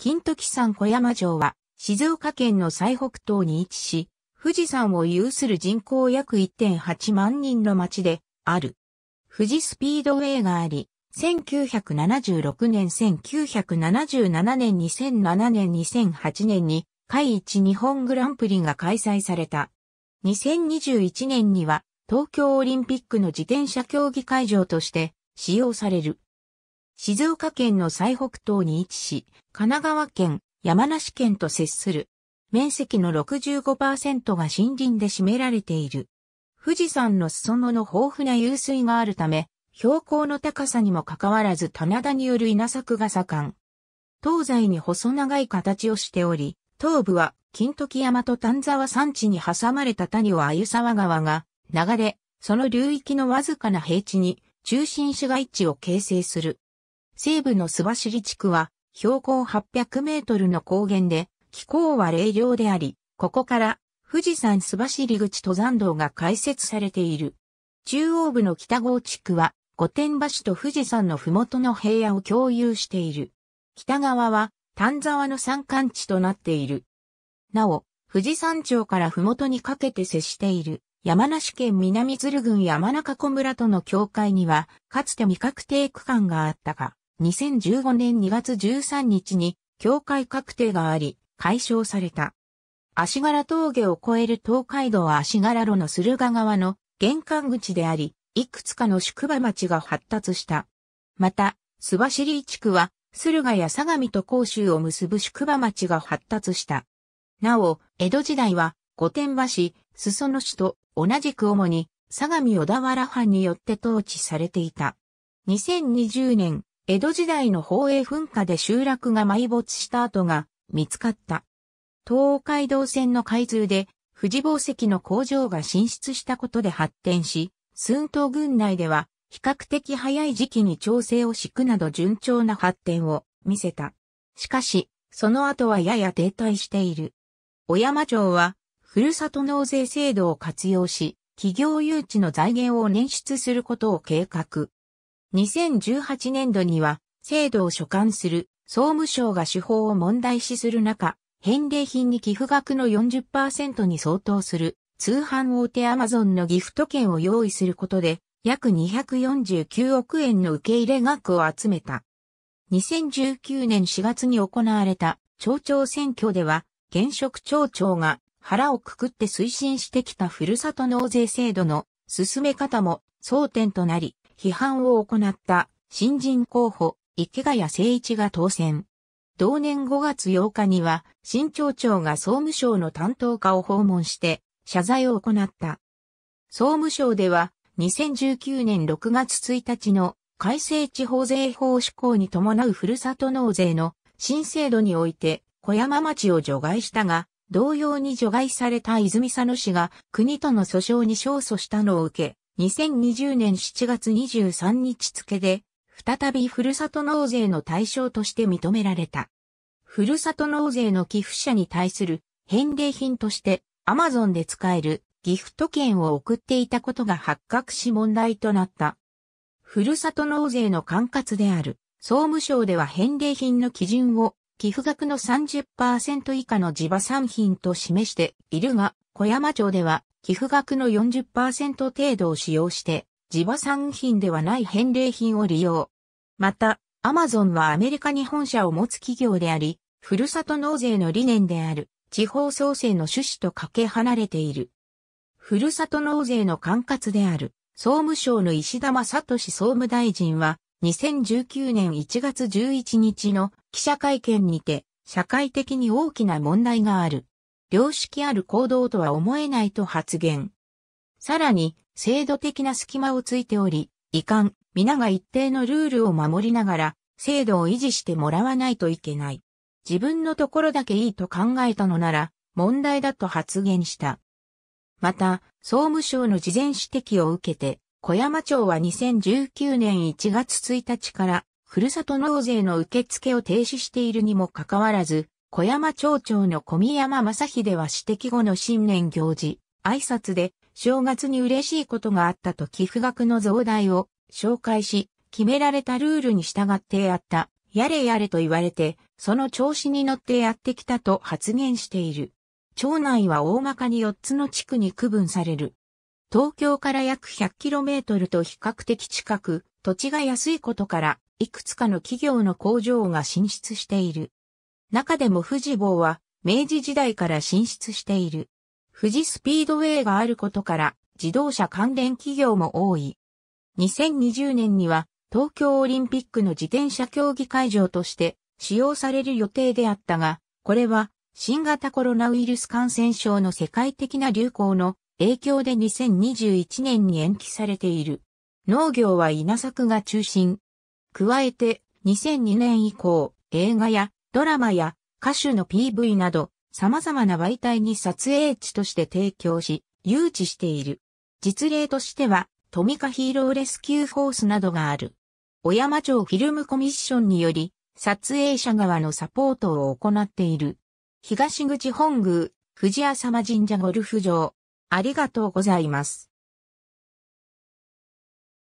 金時山小山城は、静岡県の最北東に位置し、富士山を有する人口約1.8万人の町である。富士スピードウェイがあり、1976年、1977年、2007年、2008年に、海一日本グランプリが開催された。2021年には、東京オリンピックの自転車競技会場として使用される。静岡県の最北東に位置し、神奈川県、山梨県と接する。面積の65%が森林で占められている。富士山の裾野の豊富な湧水があるため、標高の高さにもかかわらず棚田による稲作が盛ん。東西に細長い形をしており、東部は金時山と丹沢山地に挟まれた谷を鮎沢川が流れ、その流域のわずかな平地に中心市街地を形成する。西部の須走地区は標高800メートルの高原で気候は冷涼であり、ここから富士山須走口登山道が開設されている。中央部の北郷地区は御殿場市と富士山の麓の平野を共有している。北側は丹沢の山間地となっている。なお、富士山頂から麓にかけて接している山梨県南鶴郡山中湖村との境界には、かつて未確定区間があったが、2015年2月13日に境界確定があり、解消された。足柄峠を越える東海道は足柄路の駿河川の玄関口であり、いくつかの宿場町が発達した。また、須走地区は、駿河や相模と甲州を結ぶ宿場町が発達した。なお、江戸時代は、御殿場市、裾野市と同じく主に、相模小田原藩によって統治されていた。2020年江戸時代の宝永噴火で集落が埋没した跡が見つかった。東海道線の開通で富士宝石の工場が進出したことで発展し、寸東郡内では比較的早い時期に調整を敷くなど順調な発展を見せた。しかし、その後はやや停滞している。小山町は、ふるさと納税制度を活用し、企業誘致の財源を捻出することを計画。2018年度には、制度を所管する総務省が手法を問題視する中、返礼品に寄付額の40%に相当する通販大手アマゾンのギフト券を用意することで、約249億円の受け入れ額を集めた。2019年4月に行われた町長選挙では、現職町長が腹をくくって推進してきたふるさと納税制度の進め方も争点となり、批判を行った新人候補池谷誠一が当選。同年5月8日には新町長が総務省の担当課を訪問して謝罪を行った。総務省では2019年6月1日の改正地方税法施行に伴うふるさと納税の新制度において小山町を除外したが、同様に除外された泉佐野市が国との訴訟に勝訴したのを受け、2020年7月23日付で、再びふるさと納税の対象として認められた。ふるさと納税の寄付者に対する返礼品としてアマゾンで使えるギフト券を送っていたことが発覚し問題となった。ふるさと納税の管轄である総務省では返礼品の基準を寄付額の30%以下の地場産品と示しているが、小山町では寄付額の40%程度を使用して、地場産品ではない返礼品を利用。また、アマゾンはアメリカに本社を持つ企業であり、ふるさと納税の理念である、地方創生の趣旨とかけ離れている。ふるさと納税の管轄である、総務省の石田正俊総務大臣は、2019年1月11日の記者会見にて、社会的に大きな問題がある。良識ある行動とは思えないと発言。さらに、制度的な隙間をついており、遺憾、皆が一定のルールを守りながら、制度を維持してもらわないといけない。自分のところだけいいと考えたのなら、問題だと発言した。また、総務省の事前指摘を受けて、小山町は2019年1月1日から、ふるさと納税の受付を停止しているにもかかわらず、小山町長の小宮山正秀は指摘後の新年行事、挨拶で、正月に嬉しいことがあったと寄付額の増大を紹介し、決められたルールに従ってやった、やれやれと言われて、その調子に乗ってやってきたと発言している。町内は大まかに4つの地区に区分される。東京から約 100km と比較的近く、土地が安いことから、いくつかの企業の工場が進出している。中でも富士坊は明治時代から進出している。富士スピードウェイがあることから自動車関連企業も多い。2020年には東京オリンピックの自転車競技会場として使用される予定であったが、これは新型コロナウイルス感染症の世界的な流行の影響で2021年に延期されている。農業は稲作が中心。加えて2002年以降、映画やドラマや歌手の PV など様々な媒体に撮影地として提供し、誘致している。実例としては、トミカヒーローレスキューフォースなどがある。小山町フィルムコミッションにより、撮影者側のサポートを行っている。東口本宮、藤浅間神社ゴルフ場。ありがとうございます。